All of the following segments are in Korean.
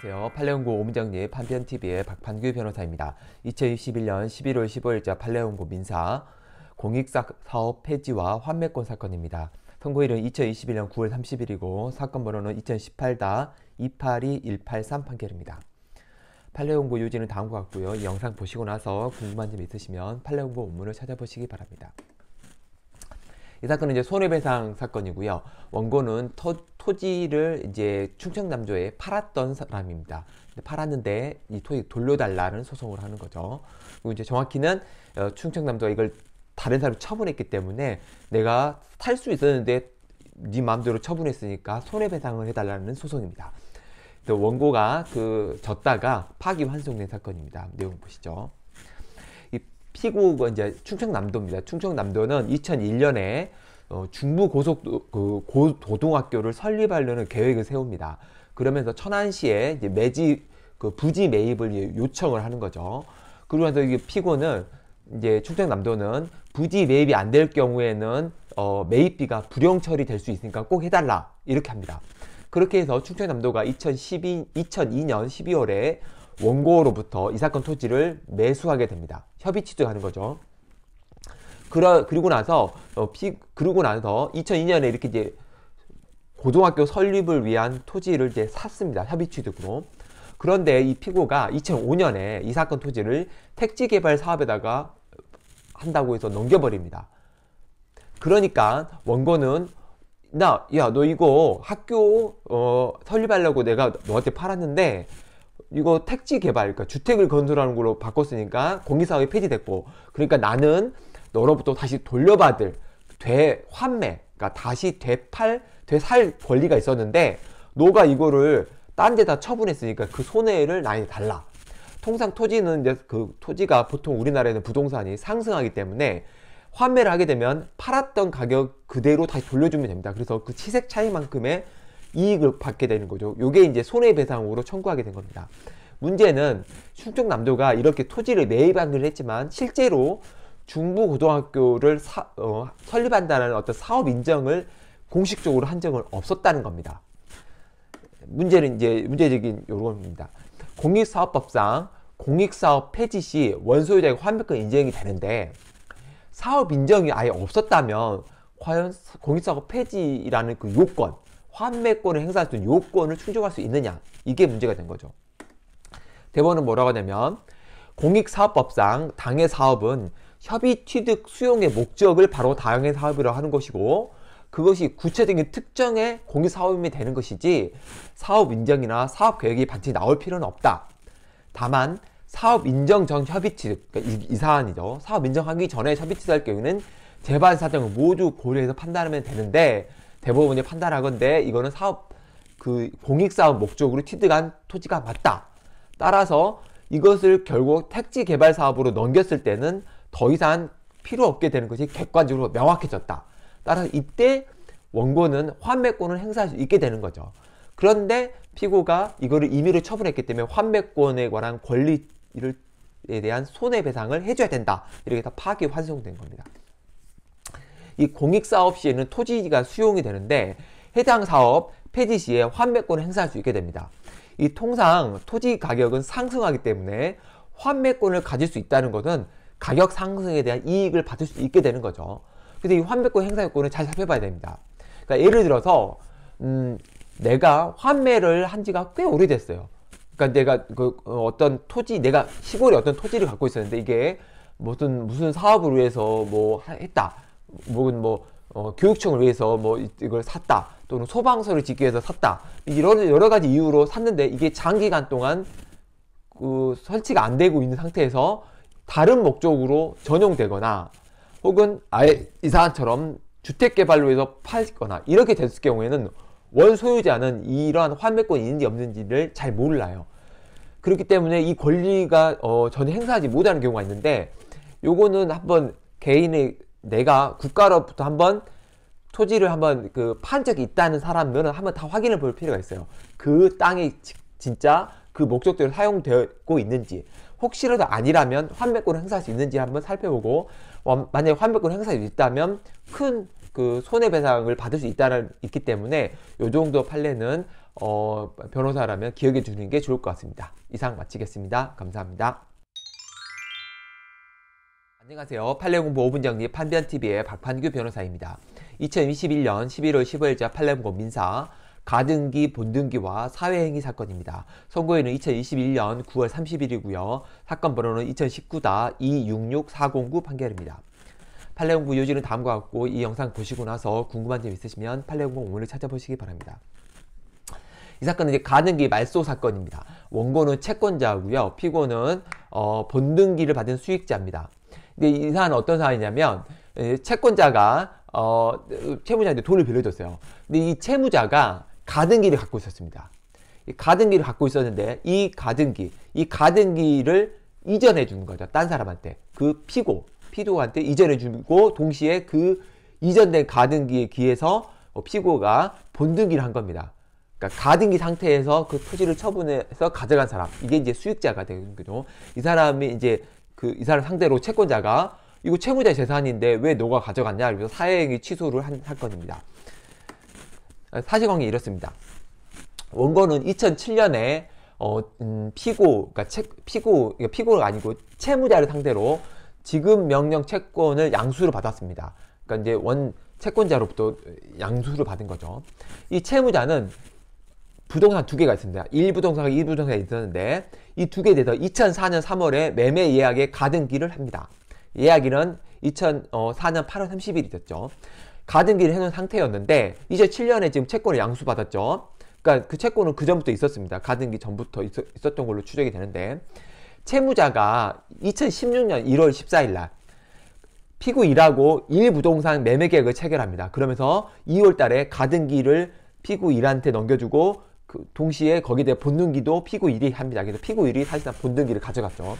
안녕하세요. 팔레온고 오문정리 판편TV의 박판규 변호사입니다. 2021년 11월 15일자 팔레온고 민사 공익사업 폐지와 환매권 사건입니다. 선고일은 2021년 9월 30일이고 사건 번호는 2018-282-183 판결입니다. 팔레온고 요지는 다음과 같고요. 이 영상 보시고 나서 궁금한 점 있으시면 팔레온고 원문을 찾아보시기 바랍니다. 이 사건은 이제 손해배상 사건이고요. 원고는 토, 토지를 이제 충청남도에 팔았던 사람입니다. 팔았는데 이 토지 돌려달라는 소송을 하는 거죠. 그리고 이제 정확히는 어, 충청남조가 이걸 다른 사람이 처분했기 때문에 내가 탈수 있었는데 네 마음대로 처분했으니까 손해배상을 해달라는 소송입니다. 원고가 그 졌다가 파기환송된 사건입니다. 내용 보시죠. 이 피고가 이제 충청남도입니다. 충청남도는 2001년에 어, 중부고속도, 그, 고도등학교를 설립하려는 계획을 세웁니다. 그러면서 천안시에 매지, 그 부지 매입을 요청을 하는 거죠. 그러면서 이게 피고는 이제 충청남도는 부지 매입이 안 될 경우에는 어, 매입비가 불용 처리될 수 있으니까 꼭 해달라 이렇게 합니다. 그렇게 해서 충청남도가 2012, 2002년 12월에 원고로부터 이 사건 토지를 매수하게 됩니다. 협의 취득하는 거죠. 그러, 그리고 나서 어, 피, 그러고 나서 2002년에 이렇게 이제 고등학교 설립을 위한 토지를 이제 샀습니다. 협의 취득으로. 그런데 이 피고가 2005년에 이 사건 토지를 택지 개발 사업에다가 한다고 해서 넘겨버립니다. 그러니까 원고는 나, 야, 너 이거 학교 어, 설립하려고 내가 너한테 팔았는데 이거 택지 개발, 그러니까 주택을 건설하는 걸로 바꿨으니까 공기사업이 폐지됐고, 그러니까 나는 너로부터 다시 돌려받을 되환매 그러니까 다시 되팔 되살 권리가 있었는데 너가 이거를 딴 데다 처분했으니까 그 손해를 나에 달라 통상 토지는 이제 그 토지가 보통 우리나라에는 부동산이 상승하기 때문에 환매를 하게 되면 팔았던 가격 그대로 다시 돌려주면 됩니다. 그래서 그 시세 차이만큼의 이익을 받게 되는 거죠. 요게 이제 손해배상으로 청구하게 된 겁니다. 문제는 충청남도가 이렇게 토지를 매입하기를 했지만 실제로 중부고등학교를 사, 어, 설립한다는 어떤 사업 인정을 공식적으로 한 적은 없었다는 겁니다. 문제는 이제 문제적인 요건입니다. 공익사업법상 공익사업 폐지 시 원소유자의 환불권 인정이 되는데 사업 인정이 아예 없었다면 과연 공익사업 폐지라는 그 요건, 환매권을 행사할 수 있는 요건을 충족할 수 있느냐 이게 문제가 된 거죠. 대법원은 뭐라고 하냐면 공익사업법상 당해 사업은 협의 취득 수용의 목적을 바로 다양한 사업이라 고 하는 것이고 그것이 구체적인 특정의 공익사업이 되는 것이지 사업 인정이나 사업 계획이 반드시 나올 필요는 없다. 다만 사업 인정 전 협의 취득, 그러니까 이, 이 사안이죠. 사업 인정하기 전에 협의 취득할 경우에는 재반 사정을 모두 고려해서 판단하면 되는데 대부분이 판단하건데 이거는 사업 그 공익사업 목적으로 취득한 토지가 맞다. 따라서 이것을 결국 택지 개발 사업으로 넘겼을 때는 더 이상 필요 없게 되는 것이 객관적으로 명확해졌다. 따라서 이때 원고는 환매권을 행사할 수 있게 되는 거죠. 그런데 피고가 이거를 임의로 처분했기 때문에 환매권에 관한 권리를 에 대한 손해배상을 해줘야 된다. 이렇게 다 파악이 환송된 겁니다. 이 공익사업 시에는 토지가 수용이 되는데 해당 사업 폐지 시에 환매권을 행사할 수 있게 됩니다. 이 통상 토지 가격은 상승하기 때문에 환매권을 가질 수 있다는 것은 가격 상승에 대한 이익을 받을 수 있게 되는 거죠. 근데 이 환매권 행사 요건을 잘 살펴봐야 됩니다. 그러니까 예를 들어서 음, 내가 환매를 한 지가 꽤 오래됐어요. 그러니까 내가 그 어, 어떤 토지 내가 시골에 어떤 토지를 갖고 있었는데 이게 무슨 무슨 사업을 위해서 뭐 했다. 혹은 뭐 어, 교육청을 위해서 뭐 이걸 샀다. 또는 소방서를 짓기 위해서 샀다. 이런 여러 가지 이유로 샀는데 이게 장기간 동안 그 설치가 안 되고 있는 상태에서 다른 목적으로 전용되거나 혹은 아예 이 사안처럼 주택개발로 해서 팔거나 이렇게 됐을 경우에는 원소유자는 이러한 환매권이 있는지 없는지를 잘 몰라요. 그렇기 때문에 이 권리가 어, 전혀 행사하지 못하는 경우가 있는데 요거는 한번 개인의 내가 국가로부터 한번 토지를 한번 그 판 적이 있다는 사람들은 한번 다 확인해 볼 필요가 있어요. 그 땅이 진짜 그 목적대로 사용되고 있는지 혹시라도 아니라면 환매권을 행사할 수 있는지 한번 살펴보고 어, 만약에 환매권을 행사할 수 있다면 큰 그 손해배상을 받을 수 있다는 있기 때문에 요 정도 판례는 어, 변호사라면 기억해 주는 게 좋을 것 같습니다. 이상 마치겠습니다. 감사합니다. 안녕하세요. 판례공부 5분 정리 판변TV의 박판규 변호사입니다. 2021년 11월 15일자 판례공부 민사 가등기, 본등기와 사회행위 사건입니다. 선고일은 2021년 9월 30일이고요. 사건 번호는 2 0 1 9 266409 판결입니다. 팔레온부 요지는 다음과 같고 이 영상 보시고 나서 궁금한 점 있으시면 팔레온부 오늘 찾아보시기 바랍니다. 이 사건은 이제 가등기 말소 사건입니다. 원고는 채권자고요. 피고는 어, 본등기를 받은 수익자입니다. 근데 이 사안은 어떤 사안이냐면 예, 채권자가 어, 채무자한테 돈을 빌려줬어요. 근데 이 채무자가 가등기를 갖고 있었습니다. 이 가등기를 갖고 있었는데 이 가등기, 이 가등기를 이전해 주는 거죠. 딴 사람한테. 그 피고, 피도한테 이전해 주고 동시에 그 이전된 가등기에 기해서 어, 피고가 본등기를 한 겁니다. 그러니까 가등기 상태에서 그 토지를 처분해서 가져간 사람 이게 이제 수익자가 되는 거죠. 이 사람이 이제 그 이 사람 상대로 채권자가 이거 채무자 재산인데 왜 너가 가져갔냐? 그래서 사행위 취소를 한 사건입니다. 사실관계 이렇습니다. 원고는 2007년에 어, 음, 피고, 그러니까 채, 피고, 그러니까 피고가 아니고 채무자를 상대로 지급 명령 채권을 양수를 받았습니다. 그러니까 이제 원 채권자로부터 양수를 받은 거죠. 이 채무자는 부동산 두 개가 있습니다. 1부동산과 2부동산이 있었는데 이 두 개에 대해서 2004년 3월에 매매 예약에 가등기를 합니다. 예약일은 2004년 8월 30일이 됐죠. 가등기를 해놓은 상태였는데 이제 7년에 지금 채권을 양수받았죠. 그러니까 그 채권은 그 전부터 있었습니다. 가등기 전부터 있, 있었던 걸로 추적이 되는데 채무자가 2016년 1월 14일 날 피고 1하고 1부동산 매매 계약을 체결합니다. 그러면서 2월 달에 가등기를 피고 1한테 넘겨주고 그 동시에 거기에 대해 본등기도 피고 1이 합니다. 그래서 피고 1이 사실상 본등기를 가져갔죠.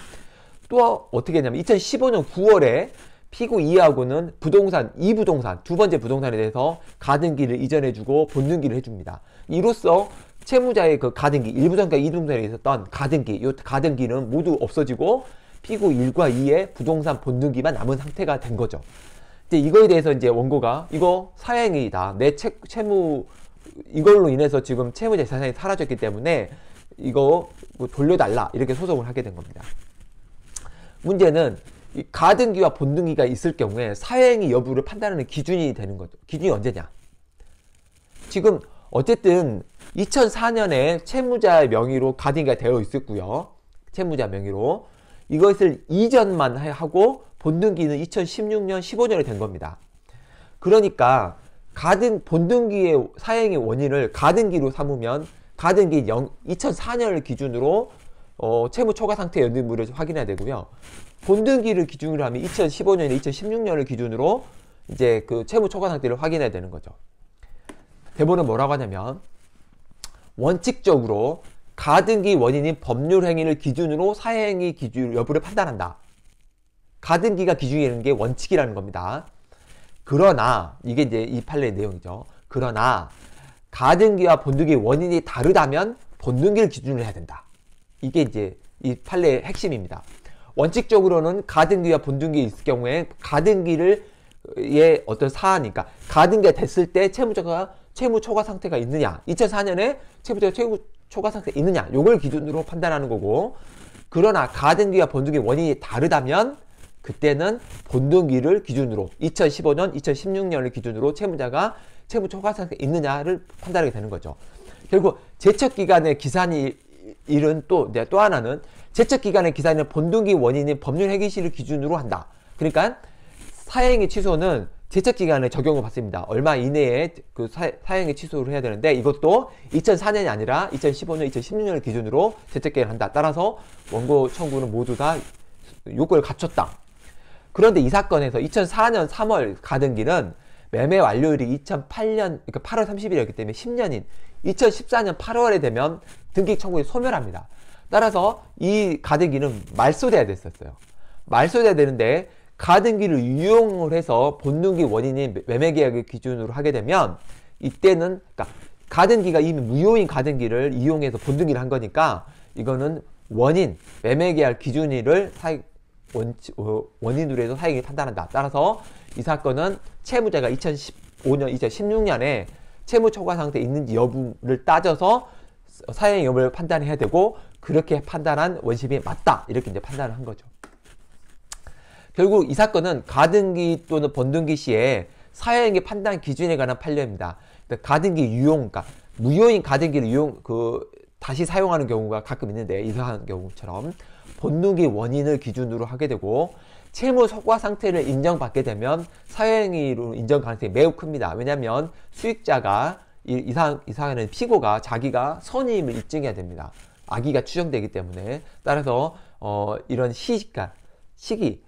또 어떻게 했냐면 2015년 9월에 피고 2하고는 부동산, 2부동산, 두 번째 부동산에 대해서 가등기를 이전해주고 본등기를 해줍니다. 이로써 채무자의 그 가등기, 1부동산과 2부동산에 있었던 가등기, 요 가등기는 모두 없어지고 피고 1과 2의 부동산 본등기만 남은 상태가 된 거죠. 이제 이거에 대해서 이제 원고가 이거 사행이다. 내 채, 채무 이걸로 인해서 지금 채무자 재산이 사라졌기 때문에 이거 뭐 돌려달라 이렇게 소송을 하게 된 겁니다. 문제는 이 가등기와 본등기가 있을 경우에 사행위 여부를 판단하는 기준이 되는 거죠. 기준이 언제냐? 지금 어쨌든 2004년에 채무자의 명의로 가등기가 되어 있었고요. 채무자 명의로 이것을 이전만 하고 본등기는 2016년 15년에 된 겁니다. 그러니까 가등 본등기의 사행의 원인을 가등기로 삼으면 가등기 0, 2004년을 기준으로 어, 채무 초과 상태 연대물을 확인해야 되고요. 본등기를 기준으로 하면 2015년에 2016년을 기준으로 이제 그 채무 초과 상태를 확인해야 되는 거죠. 대본은 뭐라고 하냐면 원칙적으로 가등기 원인인 법률 행위를 기준으로 사행위 기준 여부를 판단한다. 가등기가 기준이라는 게 원칙이라는 겁니다. 그러나 이게 이제 이 판례의 내용이죠. 그러나 가등기와 본등기 원인이 다르다면 본등기를 기준으로 해야 된다. 이게 이제 이 판례의 핵심입니다. 원칙적으로는 가등기와 본등기 있을 경우에 가등기를 의 예, 어떤 사안이니까 가등기가 됐을 때 채무자가 채무 초과 상태가 있느냐 2004년에 채무자가 채무 초과 상태 있느냐 요걸 기준으로 판단하는 거고 그러나 가등기와 본등기 원인이 다르다면 그때는 본등기를 기준으로 2015년 2016년을 기준으로 채무자가 채무 초과 상태 있느냐를 판단하게 되는 거죠 결국 제척 기간의 기산이 일은 또, 네, 또 하나는 제척 기간을 기사리는 본등기 원인인 법률 행위 시를 기준으로 한다. 그러니까 사행의 취소는 제척 기간에 적용을 받습니다. 얼마 이내에 그 사, 행의 취소를 해야 되는데 이것도 2004년이 아니라 2015년, 2016년을 기준으로 제척 기간을 한다. 따라서 원고 청구는 모두 다 요건을 갖췄다. 그런데 이 사건에서 2004년 3월 가등기는 매매 완료일이 2008년 그러니까 8월 30일이었기 때문에 10년인 2014년 8월에 되면 등기 청구를 소멸합니다. 따라서 이 가등기는 말소돼야 됐었어요. 말소돼야 되는데 가등기를 유용을 해서 본등기 원인인 매매계약의 기준으로 하게 되면 이때는 그러니까 가등기가 이미 무효인 가등기를 이용해서 본등기를 한 거니까 이거는 원인 매매계약 기준일을 사익 원치, 어, 원인으로 해서 사익이 판단한다. 따라서 이 사건은 채무자가 2015년, 2016년에 채무 초과 상태 에 있는지 여부를 따져서 사행 의 여부를 판단해야 되고 그렇게 판단한 원심이 맞다 이렇게 이제 판단을 한 거죠. 결국 이 사건은 가등기 또는 번등기 시에 사회행위 판단 기준에 관한 판례입니다. 그러니까 가등기 유용가 그러니까 무효인 가등기를 유용 그 다시 사용하는 경우가 가끔 있는데 이러한 경우처럼 번등기 원인을 기준으로 하게 되고 채무 속과 상태를 인정받게 되면 사회행위로 인정 가능성이 매우 큽니다. 왜냐하면 수익자가 이상 이상에는 피고가 자기가 선임을 입증해야 됩니다. 아기가 추정되기 때문에 따라서 어, 이런 시간, 시기,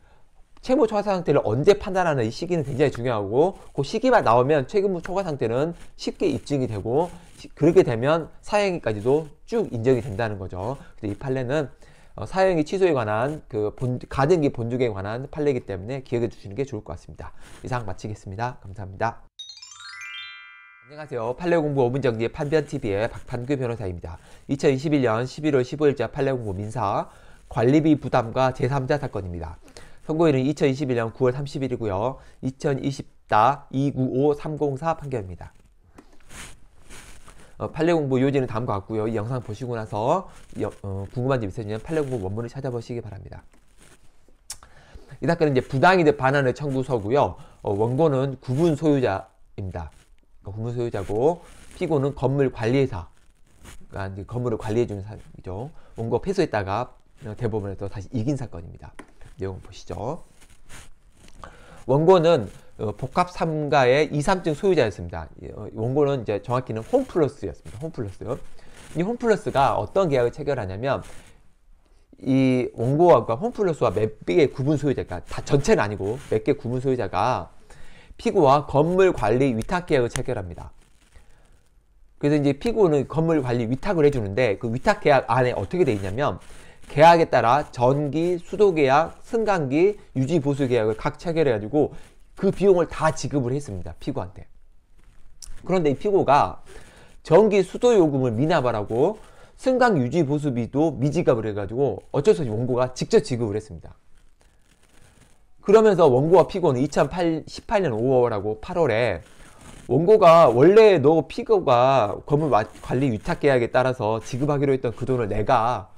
채무 초과 상태를 언제 판단하는 이 시기는 굉장히 중요하고 그시기가 나오면 채무 초과 상태는 쉽게 입증이 되고 그렇게 되면 사형까지도 행쭉 인정이 된다는 거죠. 근데 이 판례는 어, 사행이 취소에 관한 그 본, 가등기 본죽에 관한 판례이기 때문에 기억해 주시는 게 좋을 것 같습니다. 이상 마치겠습니다. 감사합니다. 안녕하세요. 판례공부 5분 정리의 판변TV의 박판규 변호사입니다. 2021년 11월 15일자 판례공부 민사 관리비 부담과 제3자 사건입니다. 선고일은 2021년 9월 30일이고요. 2 0 2 0 295304 판결입니다. 어, 판례공부 요지는 다음과 같고요. 이 영상 보시고 나서 여, 어, 궁금한 점 있으시면 판례공부 원문을 찾아보시기 바랍니다. 이 사건은 이제 부당이득 반환의 청구서고요. 어, 원고는 구분 소유자입니다. 건물 그러니까 소유자고 피고는 건물 관리회사 그러니까 건물을 관리해주는 사람이죠. 원고 패소했다가 대법원에서 다시 이긴 사건입니다. 내용 보시죠. 원고는 어, 복합 3가의 2, 3증 소유자였습니다. 어, 원고는 이제 정확히는 홈플러스였습니다. 홈플러스. 이 홈플러스가 어떤 계약을 체결하냐면 이 원고와 그 홈플러스와 몇 개의 구분 소유자가 다 전체는 아니고 몇 개 구분 소유자가 피고와 건물 관리 위탁 계약을 체결합니다. 그래서 이제 피고는 건물 관리 위탁을 해주는데 그 위탁 계약 안에 어떻게 되어 있냐면 계약에 따라 전기, 수도 계약, 승강기, 유지 보수 계약을 각 체결해가지고 그 비용을 다 지급을 했습니다. 피고한테. 그런데 이 피고가 전기 수도 요금을 미납하라고 승강 유지 보수비도 미지급을 해가지고 어쩔 수 없이 원고가 직접 지급을 했습니다. 그러면서 원고와 피고는 2018년 5월하고 8월에 원고가 원래 너 피고가 건물 관리 위탁 계약에 따라서 지급하기로 했던 그 돈을 내가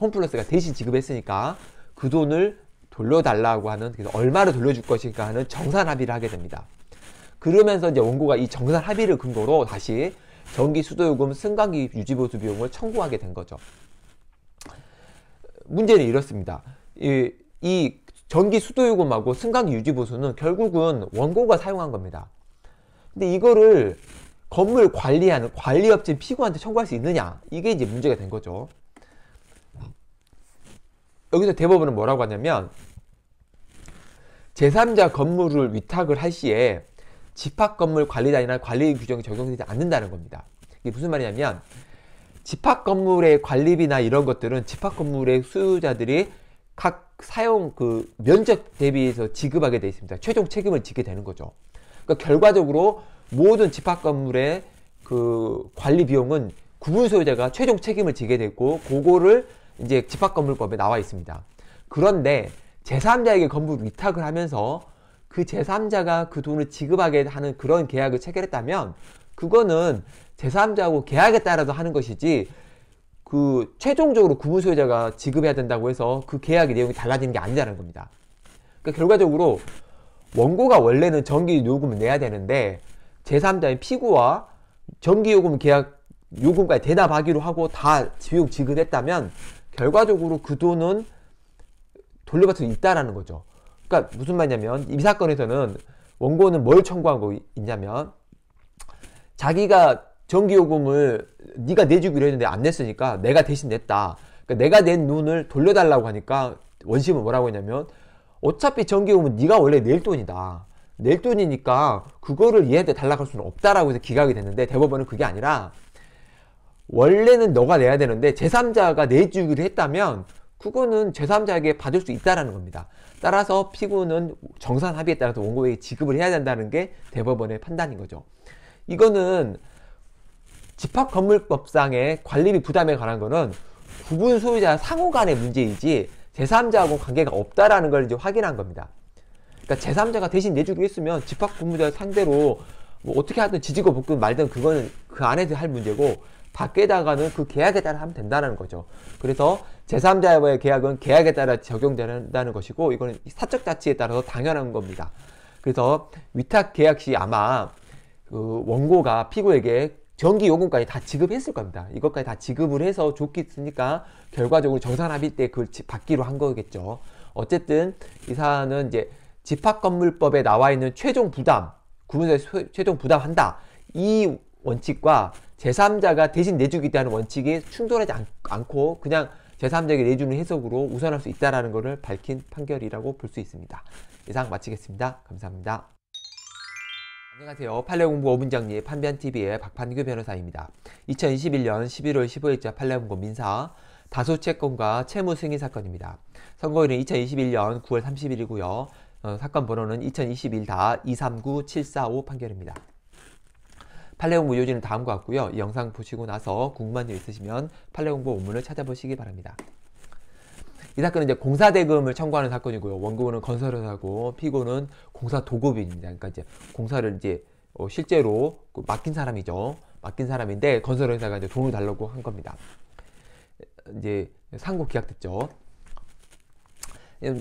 홈플러스가 대신 지급했으니까 그 돈을 돌려달라고 하는 그래서 얼마를 돌려줄 것인가 하는 정산 합의를 하게 됩니다. 그러면서 이제 원고가 이 정산 합의를 근거로 다시 전기 수도요금 승강기 유지보수 비용을 청구하게 된 거죠. 문제는 이렇습니다. 이, 이 전기 수도요금하고 승강 유지보수는 결국은 원고가 사용한 겁니다. 근데 이거를 건물 관리하는 관리업체 인 피고한테 청구할 수 있느냐 이게 이제 문제가 된 거죠. 여기서 대법원은 뭐라고 하냐면 제3자 건물을 위탁을 할 시에 집합건물 관리단이나 관리 규정이 적용되지 않는다는 겁니다. 이게 무슨 말이냐면 집합건물의 관리비나 이런 것들은 집합건물의 수요자들이 각 사용 그 면적 대비해서 지급하게 되어 있습니다. 최종 책임을 지게 되는 거죠. 그러니까 결과적으로 모든 집합 건물의 그 관리 비용은 구분 소유자가 최종 책임을 지게 되고 그거를 이제 집합 건물법에 나와 있습니다. 그런데 제3자에게 건물 위탁을 하면서 그 제3자가 그 돈을 지급하게 하는 그런 계약을 체결했다면 그거는 제3자하고 계약에 따라서 하는 것이지 그 최종적으로 구분 소유자가 지급해야 된다고 해서 그 계약의 내용이 달라지는 게 아니라는 겁니다. 그러니까 결과적으로 원고가 원래는 전기 요금을 내야 되는데 제3자인 피고와 전기 요금 계약 요금까지 대납하기로 하고 다 비용 지급했다면 결과적으로 그 돈은 돌려받을 수 있다라는 거죠. 그러니까 무슨 말이냐면 이 사건에서는 원고는 뭘 청구한 거 있냐면 자기가 전기요금을 네가 내주기로 했는데 안 냈으니까 내가 대신 냈다. 그러니까 내가 낸 눈을 돌려달라고 하니까 원심은 뭐라고 했냐면 어차피 전기요금은 네가 원래 낼 돈이다. 낼 돈이니까 그거를 얘한테 달라갈 수는 없다라고 해서 기각이 됐는데 대법원은 그게 아니라 원래는 너가 내야 되는데 제3자가 내주기로 했다면 그거는 제3자에게 받을 수 있다라는 겁니다. 따라서 피고는 정산 합의에 따라서 원고에게 지급을 해야 된다는 게 대법원의 판단인 거죠. 이거는 집합건물법상의 관리비 부담에 관한 거는 구분 소유자 상호 간의 문제이지 제3자하고 관계가 없다라는 걸 이제 확인한 겁니다. 그러니까 제3자가 대신 내주기로 했으면 집합근무자 상대로 뭐 어떻게 하든 지지고 볶든 말든 그거는 그 안에서 할 문제고 밖에다가는 그 계약에 따라 하면 된다는 거죠. 그래서 제3자와의 계약은 계약에 따라 적용된다는 것이고 이거는 사적 자치에 따라서 당연한 겁니다. 그래서 위탁 계약 시 아마 그 원고가 피고에게 전기 요금까지 다 지급했을 겁니다. 이것까지 다 지급을 해서 줬겠으니까 결과적으로 정산합의 때 그걸 받기로 한 거겠죠. 어쨌든 이 사안은 이제 집합건물법에 나와 있는 최종 부담, 구분세 최종 부담한다. 이 원칙과 제3자가 대신 내주기대하는 원칙에 충돌하지 않, 고 그냥 제3자에게 내주는 해석으로 우선할 수 있다는 것을 밝힌 판결이라고 볼 수 있습니다. 이상 마치겠습니다. 감사합니다. 안녕하세요. 판례공부 5분정리 판변TV의 박판규 변호사입니다. 2021년 11월 15일자 판례공부 민사 다소채권과 채무승인 사건입니다. 선고일은 2021년 9월 30일이고요. 어, 사건 번호는 2021-239745 판결입니다. 판례공부 요지는 다음과 같고요. 이 영상 보시고 나서 궁금한 일 있으시면 판례공부 원문을 찾아보시기 바랍니다. 이 사건은 이제 공사 대금을 청구하는 사건이고요. 원고는 건설을하고 피고는 공사 도급입니다. 그러니까 이제 공사를 이제 어, 실제로 그 맡긴 사람이죠. 맡긴 사람인데 건설회사가 이제 돈을 달라고 한 겁니다. 이제 상고 기각됐죠.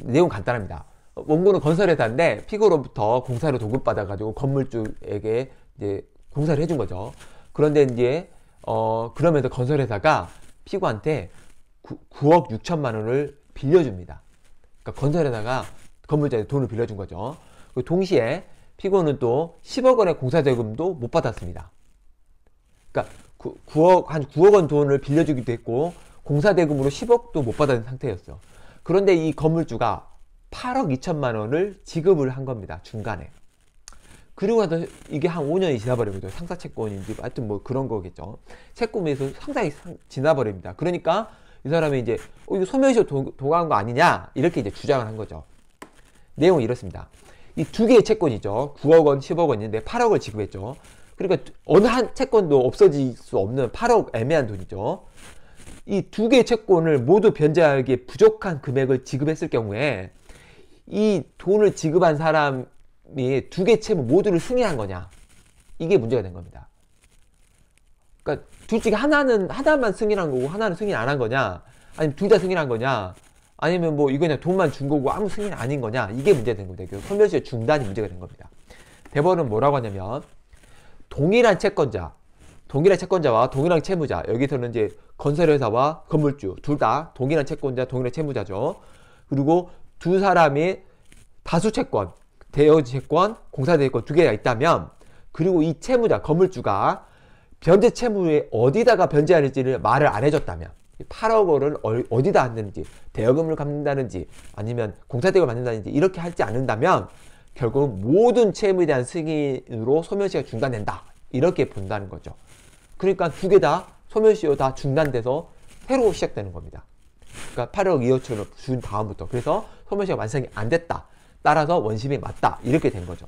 내용 간단합니다. 원고는 건설회사인데 피고로부터 공사를 도급받아가지고 건물주에게 이제 공사를 해준 거죠. 그런데 이제 어 그러면서 건설회사가 피고한테 9, 억 6천만 원을 빌려줍니다. 그러니까 건설에다가 건물자에 돈을 빌려준 거죠. 그리고 동시에 피고는 또 10억 원의 공사대금도못 받았습니다. 그러니까 9, 9억 한 9억 원 돈을 빌려주기도 했고 공사대금으로 10억도 못 받은 상태였어요. 그런데 이 건물주가 8억 2천만 원을 지급을 한 겁니다. 중간에. 그리고 나서 이게 한 5년이 지나버립니다. 상사 채권인지 하여튼 뭐 그런 거겠죠. 채권에서 상당히 지나버립니다. 그러니까 이 사람이 이제 어, 이거 소멸시효 도과한 거 아니냐 이렇게 이제 주장을 한 거죠. 내용은 이렇습니다. 이 두 개의 채권이죠. 9억 원, 10억 원인데 8억을 지급했죠. 그러니까 어느 한 채권도 없어질 수 없는 8억 애매한 돈이죠. 이 두 개의 채권을 모두 변제하기에 부족한 금액을 지급했을 경우에 이 돈을 지급한 사람이 두 개 채무 모두를 승인한 거냐. 이게 문제가 된 겁니다. 그러니까 둘 중에 하나는 하나만 승인한 거고 하나는 승인 안 한 거냐? 아니면 둘 다 승인한 거냐? 아니면 뭐 이거 그냥 돈만 준 거고 아무 승인 아닌 거냐? 이게 문제가 된 겁니다. 그 선별시효 중단이 문제가 된 겁니다. 대법원은 뭐라고 하냐면 동일한 채권자, 동일한 채권자와 동일한 채무자 여기서는 이제 건설회사와 건물주 둘 다 동일한 채권자, 동일한 채무자죠. 그리고 두 사람이 다수 채권, 대여지 채권, 공사 대여권 두 개가 있다면 그리고 이 채무자, 건물주가 변제 채무에 어디다가 변제하는지를 말을 안 해줬다면 8억 원을 어디다 안는지 대여금을 갚는다든지 아니면 공사대금을 받는다든지 이렇게 하지 않는다면 결국은 모든 채무에 대한 승인으로 소멸시효가 중단된다 이렇게 본다는 거죠 그러니까 두 개 다 소멸시효 다 중단돼서 새로 시작되는 겁니다 그러니까 8억 2억천을준 다음부터 그래서 소멸시효가 완성이 안 됐다 따라서 원심이 맞다 이렇게 된 거죠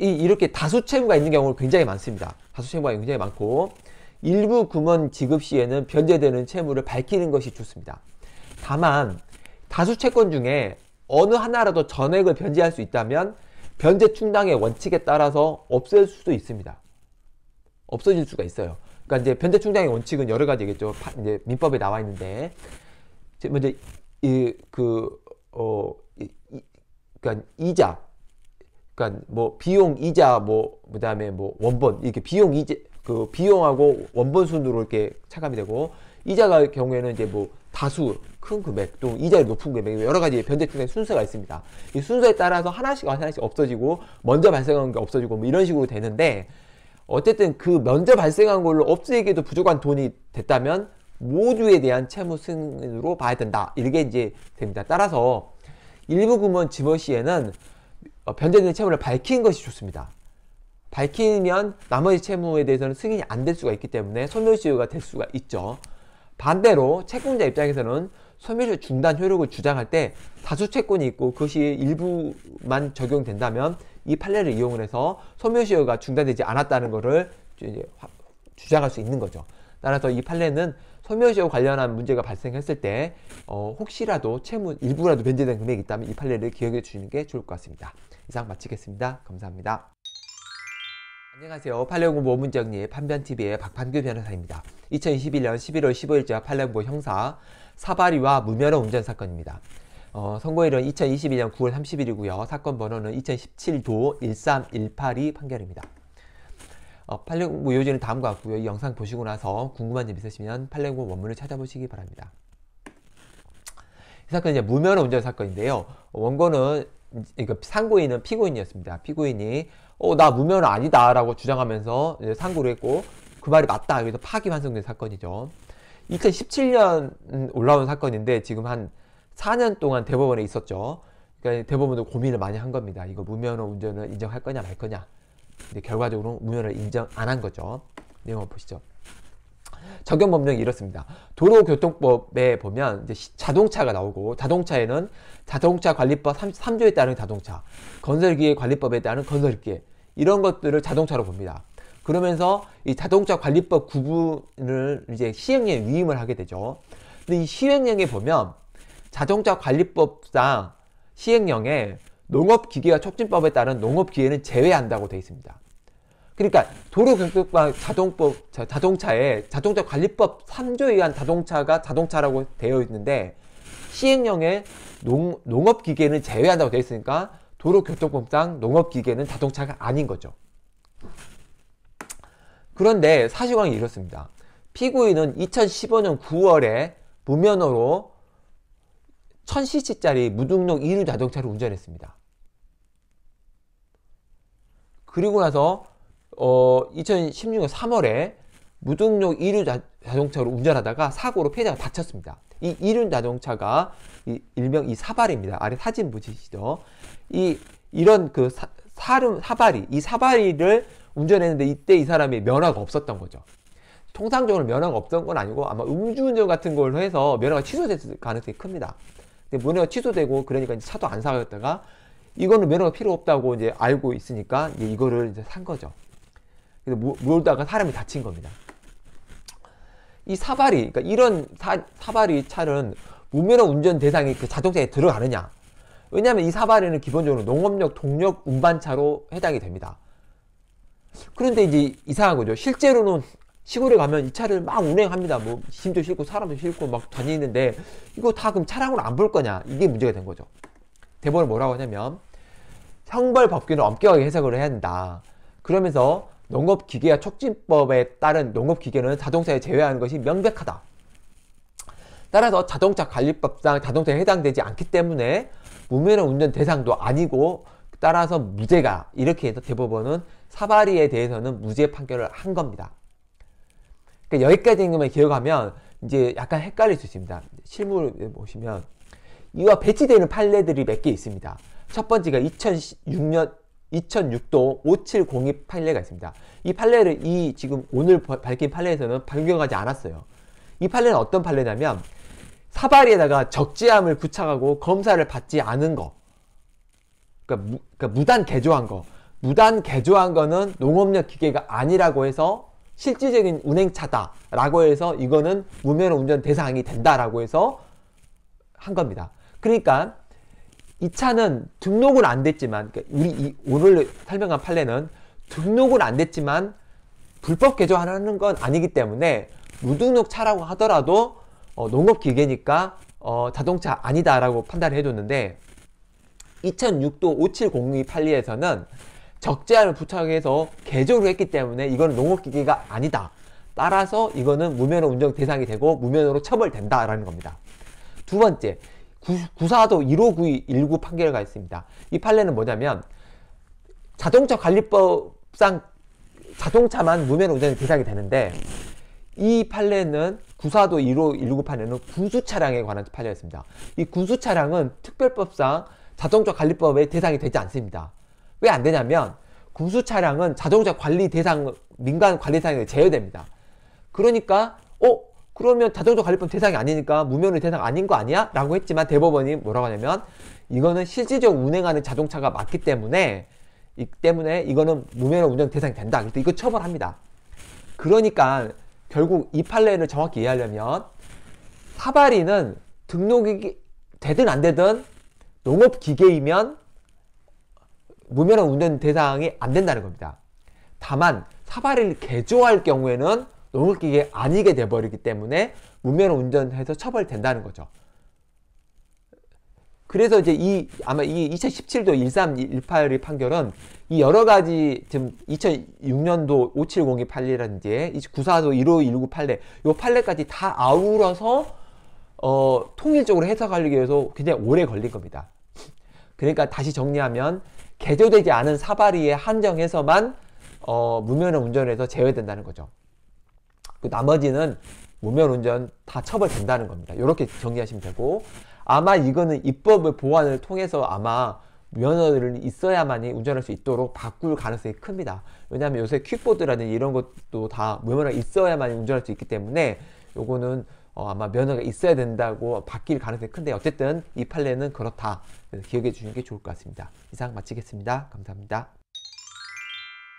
이, 이렇게 다수 채무가 있는 경우가 굉장히 많습니다. 다수 채무가 굉장히 많고 일부 금원 지급 시에는 변제되는 채무를 밝히는 것이 좋습니다. 다만 다수 채권 중에 어느 하나라도 전액을 변제할 수 있다면 변제 충당의 원칙에 따라서 없앨 수도 있습니다. 없어질 수가 있어요. 그러니까 이제 변제 충당의 원칙은 여러 가지겠죠. 이제 민법에 나와 있는데 먼저 이 그 어 이, 이, 그러니까 이자 그러니까 뭐 비용 이자 뭐 그다음에 뭐 원본 이렇게 비용 이자 그 비용하고 원본 순으로 이렇게 차감이 되고 이자가 경우에는 이제 뭐 다수 큰 금액 또 이자율 높은 금액 여러 가지 변제팀의 순서가 있습니다. 이 순서에 따라서 하나씩 하나씩 없어지고 먼저 발생한 게 없어지고 뭐 이런 식으로 되는데 어쨌든 그 먼저 발생한 걸로 업주에도 부족한 돈이 됐다면 모두에 대한 채무 승인으로 봐야 된다. 이게 이제 됩니다. 따라서 일부 금원 집어 시에는 어, 변제된 채무를 밝힌 것이 좋습니다. 밝히면 나머지 채무에 대해서는 승인이 안 될 수가 있기 때문에 소멸시효가 될 수가 있죠. 반대로 채권자 입장에서는 소멸시효 중단 효력을 주장할 때 다수 채권이 있고 그것이 일부만 적용된다면 이 판례를 이용을 해서 소멸시효가 중단되지 않았다는 것을 주장할 수 있는 거죠. 따라서 이 판례는 소멸시효 관련한 문제가 발생했을 때 어, 혹시라도 채무 일부라도 변제된 금액이 있다면 이 판례를 기억해 주시는 게 좋을 것 같습니다. 이상 마치겠습니다. 감사합니다. 안녕하세요. 판례공보 문정리 의 판변TV의 박판규 변호사입니다. 2021년 11월 15일자 판례공보 형사 사바리와 무면허 운전 사건입니다. 어, 선고일은 2022년 9월 30일이고요. 사건 번호는 2017도 13182 판결입니다. 어, 팔레옹 요지는 다음과 같고요. 이 영상 보시고 나서 궁금한 점 있으시면 팔레옹 원문을 찾아보시기 바랍니다. 이 사건은 이제 무면 운전 사건인데요. 원고는 그러니까 상고인은 피고인이었습니다. 피고인이 어, 나 무면 아니다 라고 주장하면서 상고를 했고 그 말이 맞다. 그래서 파기환송된 사건이죠. 2017년 올라온 사건인데 지금 한 4년 동안 대법원에 있었죠. 그러니까 대법원도 고민을 많이 한 겁니다. 이거 무면허 운전을 인정할 거냐 말 거냐. 근데 결과적으로 운영을 인정 안 한 거죠. 내용 을 보시죠. 적용 법령이 이렇습니다. 도로교통법에 보면 이제 자동차가 나오고 자동차에는 자동차 관리법 3, 조에 따른 자동차, 건설기계 관리법에 따른 건설기계 이런 것들을 자동차로 봅니다. 그러면서 이 자동차 관리법 구분을 이제 시행령에 위임을 하게 되죠. 근데 이 시행령에 보면 자동차 관리법상 시행령에 농업기계와 촉진법에 따른 농업기계는 제외한다고 되어 있습니다. 그러니까 도로교통과 자동법, 자동차에 자동차 관리법 3조에 의한 자동차가 자동차라고 되어 있는데 시행령에 농, 농업기계는 제외한다고 되어 있으니까 도로교통법상 농업기계는 자동차가 아닌 거죠. 그런데 사실관계 이렇습니다. 피고인은 2015년 9월에 무면허로 1000cc짜리 무등록 이륜 자동차를 운전했습니다. 그리고 나서 어 2016년 3월에 무등록 1륜 자동차로 운전하다가 사고로 피해자가 다쳤습니다. 이 이륜 자동차가 이 일명 이 사발입니다. 아래 사진 보시죠. 이 이런 그 사, 사름 사발이 이 사발이를 운전했는데 이때 이 사람이 면허가 없었던 거죠. 통상적으로 면허가 없던 건 아니고 아마 음주운전 같은 걸로 해서 면허가 취소됐 가능성이 큽니다. 근데 면허가 취소되고 그러니까 차도 안 사갔다가 이거는 면허가 필요 없다고 이제 알고 있으니까 이제 이거를 이제 산 거죠. 그래서 몰다가 사람이 다친 겁니다. 이 사바리, 그러니까 이런 사, 사바리 차는 무면허 운전 대상이 그 자동차에 들어가느냐? 왜냐하면 이 사바리는 기본적으로 농업용 동력 운반차로 해당이 됩니다. 그런데 이제 이상한 거죠. 실제로는 시골에 가면 이 차를 막 운행합니다. 뭐 짐도 싣고 사람도 싣고 막 다니는데 이거 다 그럼 차량으로 안 볼 거냐? 이게 문제가 된 거죠. 대본을 뭐라고 하냐면 형벌 법규는 엄격하게 해석을 해야 한다. 그러면서 농업기계와 촉진법에 따른 농업기계는 자동차에 제외하는 것이 명백하다. 따라서 자동차 관리법상 자동차에 해당되지 않기 때문에 무면허 운전 대상도 아니고 따라서 무죄가 이렇게 해서 대법원은 사바리에 대해서는 무죄 판결을 한 겁니다. 그러니까 여기까지 기억하면 이제 약간 헷갈릴 수 있습니다. 실물을 보시면 이와 배치되는 판례들이 몇 개 있습니다. 첫 번째가 2006년 2006도 5702 판례가 있습니다. 이 판례를 이 지금 오늘 밝힌 판례에서는 변경하지 않았어요. 이 판례는 어떤 판례냐면 사발에다가 적재함을 부착하고 검사를 받지 않은 거. 그러니까, 무, 그러니까 무단 개조한 거. 무단 개조한 거는 농업력 기계가 아니라고 해서 실질적인 운행차다라고 해서 이거는 무면허 운전 대상이 된다라고 해서 한 겁니다. 그러니까 이 차는 등록은 안 됐지만 그러니까 우리 오늘 설명한 판례는 등록은 안 됐지만 불법 개조하는 건 아니기 때문에 무등록 차라고 하더라도 어, 농업기계니까 어, 자동차 아니다라고 판단을 해줬는데 2006도 5702판례에서는 적재안을 부착해서 개조를 했기 때문에 이건 농업기계가 아니다. 따라서 이거는 무면허 운전 대상이 되고 무면허로 처벌된다라는 겁니다. 두 번째, 구사도 1 5 9 2 판결가 있습니다. 이 판례는 뭐냐면 자동차 관리법상 자동차만 무면 운전이 대상이 되는데 이 판례는 구사도 1519 판례는 군수 차량에 관한 판례였습니다. 이 군수 차량은 특별법상 자동차 관리법의 대상이 되지 않습니다. 왜 안 되냐면 군수 차량은 자동차 관리 대상 민간 관리 대상에 제외됩니다. 그러니까 어 그러면 자동적 관리법 대상이 아니니까 무면허 대상 아닌 거 아니야? 라고 했지만 대법원이 뭐라고 하냐면 이거는 실질적 운행하는 자동차가 맞기 때문에 이 때문에 이거는 무면허 운전 대상이 된다. 그래서 이거 처벌합니다. 그러니까 결국 이 판례를 정확히 이해하려면 사발이는 등록이 되든 안 되든 농업기계이면 무면허 운전 대상이 안 된다는 겁니다. 다만 사발이를 개조할 경우에는 너무 이게 아니게 돼버리기 때문에 무면허 운전해서 처벌된다는 거죠. 그래서 이제 이 아마 이 2017도 1318의 판결은 이 여러 가지 지금 2006년도 570이 판례라든지 94도 1519 판례 요 판례까지 다 아울어서 어 통일적으로 해석하기 위해서 굉장히 오래 걸린 겁니다. 그러니까 다시 정리하면 개조되지 않은 사바리에 한정해서만 어 무면허 운전에서 제외된다는 거죠. 그 나머지는 무면운전 다 처벌된다는 겁니다. 이렇게 정리하시면 되고 아마 이거는 입법을 보완을 통해서 아마 면허를 있어야만이 운전할 수 있도록 바꿀 가능성이 큽니다. 왜냐하면 요새 퀵보드라든지 이런 것도 다 면허가 있어야만 운전할 수 있기 때문에 요거는 어, 아마 면허가 있어야 된다고 바뀔 가능성이 큰데 어쨌든 이 판례는 그렇다. 기억해 주시는 게 좋을 것 같습니다. 이상 마치겠습니다. 감사합니다.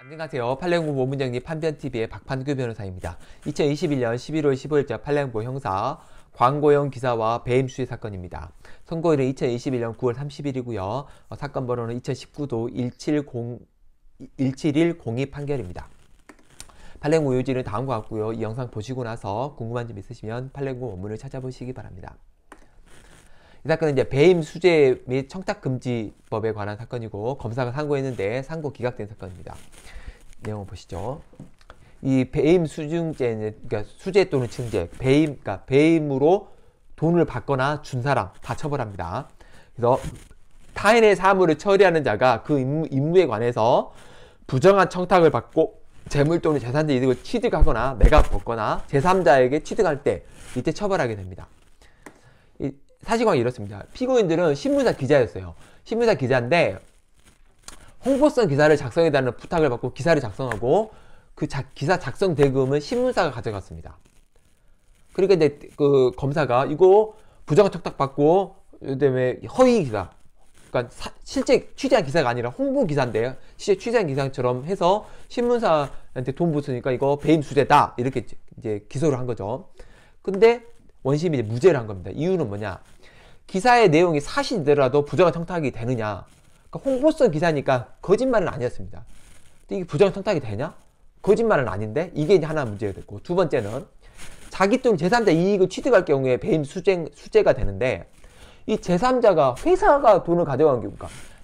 안녕하세요. 팔랭보 모문장님 판변TV의 박판규 변호사입니다. 2021년 11월 15일자 팔랭보 형사 광고형 기사와 배임 수의 사건입니다. 선고일은 2021년 9월 30일이고요. 어, 사건 번호는 2019도 170, 17102 판결입니다. 팔랭보 요지는 다음과 같고요. 이 영상 보시고 나서 궁금한 점 있으시면 팔랭보 원문을 찾아보시기 바랍니다. 이 사건은 이제 배임 수재 및 청탁금지법에 관한 사건이고 검사가 상고했는데 상고 기각된 사건입니다. 내용을 보시죠. 이 배임 수증죄, 그러니까 수재 또는 증제, 배임, 그러니까 배임으로 돈을 받거나 준 사람 다 처벌합니다. 그래서 타인의 사물을 처리하는 자가 그 임무, 임무에 관해서 부정한 청탁을 받고 재물 또는 재산의 이득을 취득하거나 매각 벗거나 제3자에게 취득할 때 이때 처벌하게 됩니다. 사실관계 이렇습니다. 피고인들은 신문사 기자였어요. 신문사 기자인데 홍보성 기사를 작성해달라는 부탁을 받고 기사를 작성하고 그 자, 기사 작성 대금은 신문사가 가져갔습니다. 그러니까 이제 그 검사가 이거 부정 척탁 받고 그다음에 허위 기사, 그러니까 사, 실제 취재한 기사가 아니라 홍보 기사인데요. 실제 취재한 기사처럼 해서 신문사한테 돈 붙으니까 이거 배임 수재다 이렇게 이제 기소를 한 거죠. 근데 원심이 이제 무죄를 한 겁니다. 이유는 뭐냐? 기사의 내용이 사실이더라도 부정한 청탁이 되느냐. 그러니까 홍보성 기사니까 거짓말은 아니었습니다. 이게 부정한 청탁이 되냐? 거짓말은 아닌데 이게 이제 하나 문제가 됐고 두 번째는 자기 또 제3자 이익을 취득할 경우에 배임 수쟁, 수재가 되는데 이 제3자가 회사가 돈을 가져간 경우니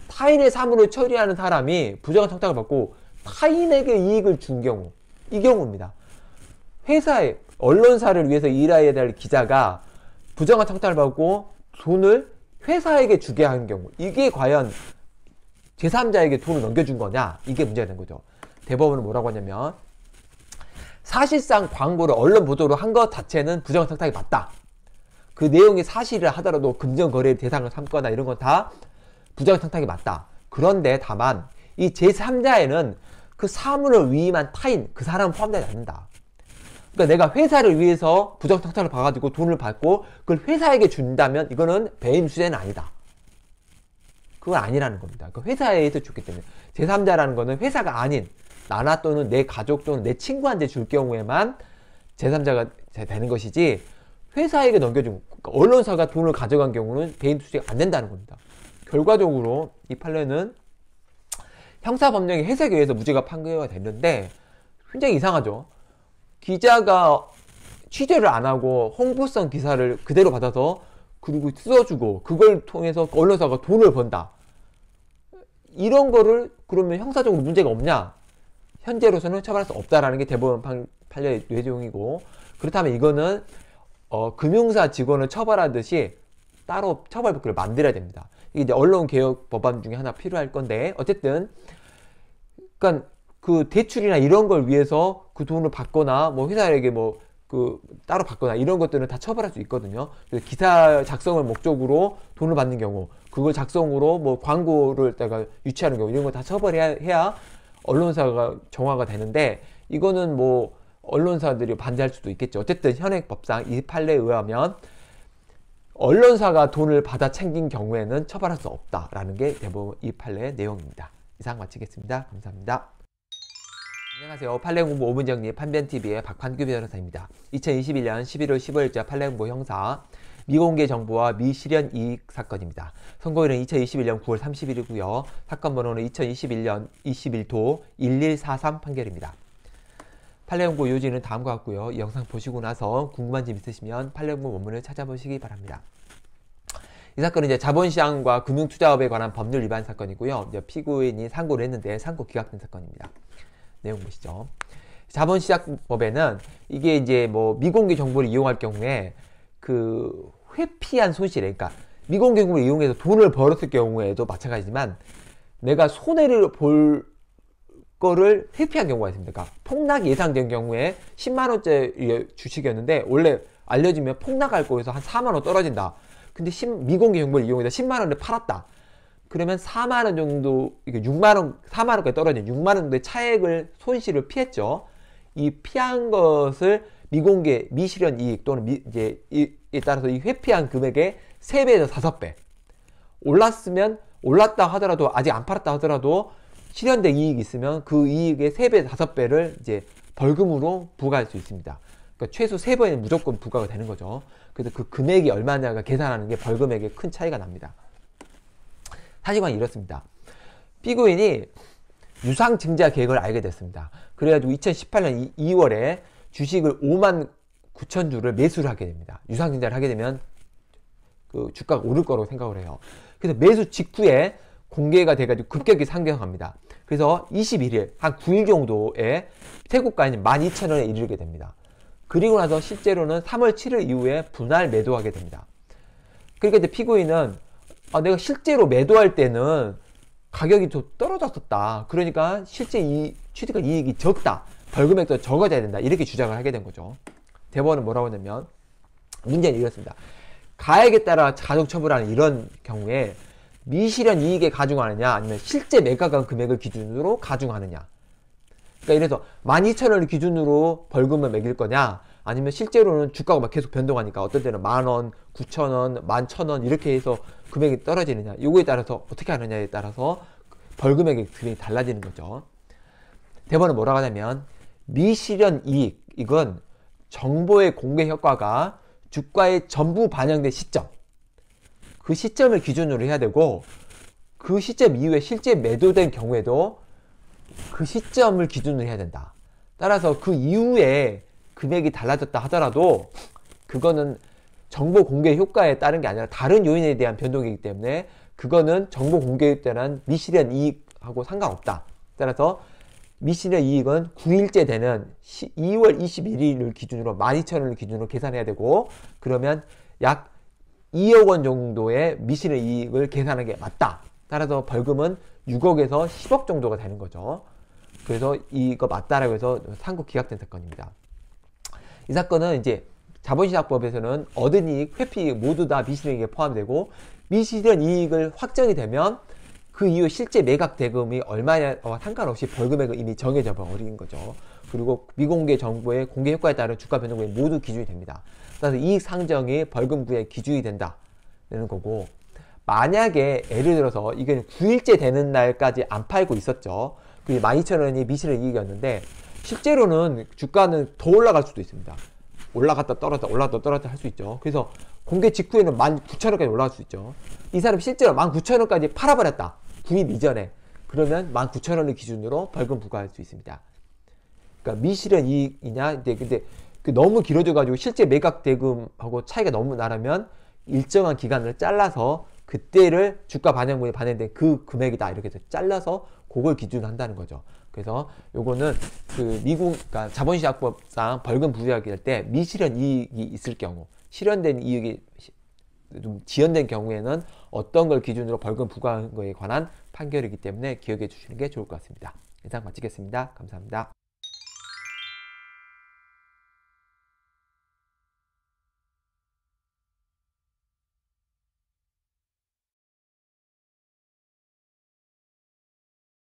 타인의 사물을 처리하는 사람이 부정한 청탁을 받고 타인에게 이익을 준 경우 이 경우입니다. 회사의 언론사를 위해서 일해야 될 기자가 부정한 청탁을 받고 돈을 회사에게 주게 하는 경우 이게 과연 제3자에게 돈을 넘겨준 거냐 이게 문제가 된 거죠. 대법원은 뭐라고 하냐면 사실상 광고를 언론 보도로 한 것 자체는 부정청탁이 맞다. 그 내용이 사실이라 하더라도 금전거래의 대상을 삼거나 이런 건 다 부정청탁이 맞다. 그런데 다만 이 제3자에는 그 사물을 위임한 타인 그 사람 포함되지 않는다. 그러니까 내가 회사를 위해서 부정 청탁을 봐가지고 돈을 받고 그걸 회사에게 준다면 이거는 배임 수재는 아니다. 그건 아니라는 겁니다. 그러니까 회사에 서 줬기 때문에 제3자라는 거는 회사가 아닌 나나 또는 내 가족 또는 내 친구한테 줄 경우에만 제3자가 되는 것이지 회사에게 넘겨준 그러니까 언론사가 돈을 가져간 경우는 배임 수재가 안 된다는 겁니다. 결과적으로 이 판례는 형사법령의 해석에 의해서 무죄가 판결가 됐는데 굉장히 이상하죠. 기자가 취재를 안 하고 홍보성 기사를 그대로 받아서 그리고 써주고 그걸 통해서 언론사가 돈을 번다. 이런 거를 그러면 형사적으로 문제가 없냐? 현재로서는 처벌할 수 없다라는 게 대법원 판, 례의 뇌종이고 그렇다면 이거는 어, 금융사 직원을 처벌하듯이 따로 처벌법규를 만들어야 됩니다. 이게 이제 언론 개혁 법안 중에 하나 필요할 건데 어쨌든 그러니까 그 대출이나 이런 걸 위해서 그 돈을 받거나 뭐 회사에게 뭐 그 따로 받거나 이런 것들은 다 처벌할 수 있거든요. 그래서 기사 작성을 목적으로 돈을 받는 경우, 그걸 작성으로 뭐 광고를 다가 유치하는 경우 이런 거 다 처벌해야 해야 언론사가 정화가 되는데 이거는 뭐 언론사들이 반대할 수도 있겠죠. 어쨌든 현행 법상 이 판례에 의하면 언론사가 돈을 받아 챙긴 경우에는 처벌할 수 없다라는 게 대법원 이 판례의 내용입니다. 이상 마치겠습니다. 감사합니다. 안녕하세요. 판례공부 5분 정리 판변TV의 박판규 변호사입니다. 2021년 11월 15일자 판례공부 형사 미공개 정보와 미실현 이익 사건입니다. 선고일은 2021년 9월 30일이고요. 사건 번호는 2021년 21도 1143 판결입니다. 판례연구 요지는 다음과 같고요. 이 영상 보시고 나서 궁금한 점 있으시면 판례연구 원문을 찾아보시기 바랍니다. 이 사건은 이제 자본시장과 금융투자업에 관한 법률 위반 사건이고요. 이제 피고인이 상고를 했는데 상고 기각된 사건입니다. 내용 보시죠. 자본 시작법에는 이게 이제 뭐 미공개 정보를 이용할 경우에 그 회피한 손실, 그러니까 미공개 정보를 이용해서 돈을 벌었을 경우에도 마찬가지지만 내가 손해를 볼 거를 회피한 경우가 있습니다. 그러니까 폭락 예상된 경우에 10만 원짜리 주식이었는데 원래 알려지면 폭락할 거에서 한 4만 원 떨어진다. 근데 10, 미공개 정보를 이용해서 10만 원을 팔았다. 그러면 4만 원 정도, 이게 6만 원, 4만 원까지 떨어진 6만 원 정도의 차액을 손실을 피했죠. 이 피한 것을 미공개, 미실현 이익 또는 미, 이제 이에 따라서 이 회피한 금액의 3배에서 5배 올랐으면 올랐다 하더라도 아직 안 팔았다 하더라도 실현된 이익이 있으면 그 이익의 3배, 5배를 이제 벌금으로 부과할 수 있습니다. 그러니까 최소 3번에는 무조건 부과가 되는 거죠. 그래서 그 금액이 얼마냐가 계산하는 게벌금액의큰 차이가 납니다. 사실관 이렇습니다. 이 피고인이 유상증자 계획을 알게 됐습니다. 그래가지고 2018년 2, 월에 주식을 5만 9천 주를 매수를 하게 됩니다. 유상증자를 하게 되면 그 주가가 오를 거라고 생각을 해요. 그래서 매수 직후에 공개가 돼가지고 급격히 상경합니다 그래서 21일, 한 9일 정도에 최국가인 12,000원에 이르게 됩니다. 그리고 나서 실제로는 3월 7일 이후에 분할 매도하게 됩니다. 그러니까 이제 피고인은 아, 내가 실제로 매도할 때는 가격이 좀 떨어졌었다. 그러니까 실제 이 취득한 이익이 적다. 벌금액도 적어져야 된다. 이렇게 주장을 하게 된 거죠. 대법원은 뭐라고 했냐면 문제는 이렇습니다. 가액에 따라 가중 처분하는 이런 경우에 미실현 이익에 가중하느냐 아니면 실제 매각한 금액을 기준으로 가중하느냐 그러니까 이래서 12,000원을 기준으로 벌금을 매길 거냐 아니면 실제로는 주가가 막 계속 변동하니까 어떤 때는 만원, 9천원, 만천원 이렇게 해서 금액이 떨어지느냐 요거에 따라서 어떻게 하느냐에 따라서 벌금액이 금액이 달라지는 거죠. 대법은 뭐라고 하냐면 미실현 이익 이건 정보의 공개 효과가 주가에 전부 반영된 시점 그 시점을 기준으로 해야 되고 그 시점 이후에 실제 매도된 경우에도 그 시점을 기준으로 해야 된다. 따라서 그 이후에 금액이 달라졌다 하더라도 그거는 정보 공개 효과에 따른 게 아니라 다른 요인에 대한 변동이기 때문에 그거는 정보 공개에 대한 미실현 이익하고 상관없다. 따라서 미실현 이익은 9일째 되는 2월 21일을 기준으로 12,000원을 기준으로 계산해야 되고 그러면 약 2억 원 정도의 미실현 이익을 계산한 게 맞다. 따라서 벌금은 6억에서 10억 정도가 되는 거죠. 그래서 이거 맞다라고 해서 상고 기각된 사건입니다. 이 사건은 이제 자본시장법에서는 얻은 이익, 회피 모두 다미실이익에 포함되고 미실전 이익을 확정이 되면 그 이후 실제 매각 대금이 얼마냐와 어, 상관없이 벌금액은 이미 정해져 버린 거죠. 그리고 미공개 정보의 공개 효과에 따른 주가 변동액 모두 기준이 됩니다. 따라서 이익 상정이 벌금구의 기준이 된다는 거고 만약에 예를 들어서 이건 9일째 되는 날까지 안 팔고 있었죠. 그게 12,000원이 미실의 이익이었는데 실제로는 주가는 더 올라갈 수도 있습니다. 올라갔다 떨어졌다 올라갔다 떨어졌다 할 수 있죠. 그래서 공개 직후에는 19,000원까지 올라갈 수 있죠. 이 사람이 실제로 19,000원까지 팔아버렸다. 구입 이전에. 그러면 19,000원을 기준으로 벌금 부과할 수 있습니다. 그러니까 미실현 이익이냐 근데, 근데 그 너무 길어져가지고 실제 매각 대금하고 차이가 너무 나라면 일정한 기간을 잘라서 그때를 주가 반영분이 반영된 그 금액이다 이렇게 해서 잘라서 그걸 기준으로 한다는 거죠. 그래서 요거는 그 미국 그러니까 자본시장법상 벌금 부과하게 될때 미실현 이익이 있을 경우 실현된 이익이 좀 지연된 경우에는 어떤 걸 기준으로 벌금 부과한 거에 관한 판결이기 때문에 기억해 주시는 게 좋을 것 같습니다. 이상 마치겠습니다. 감사합니다.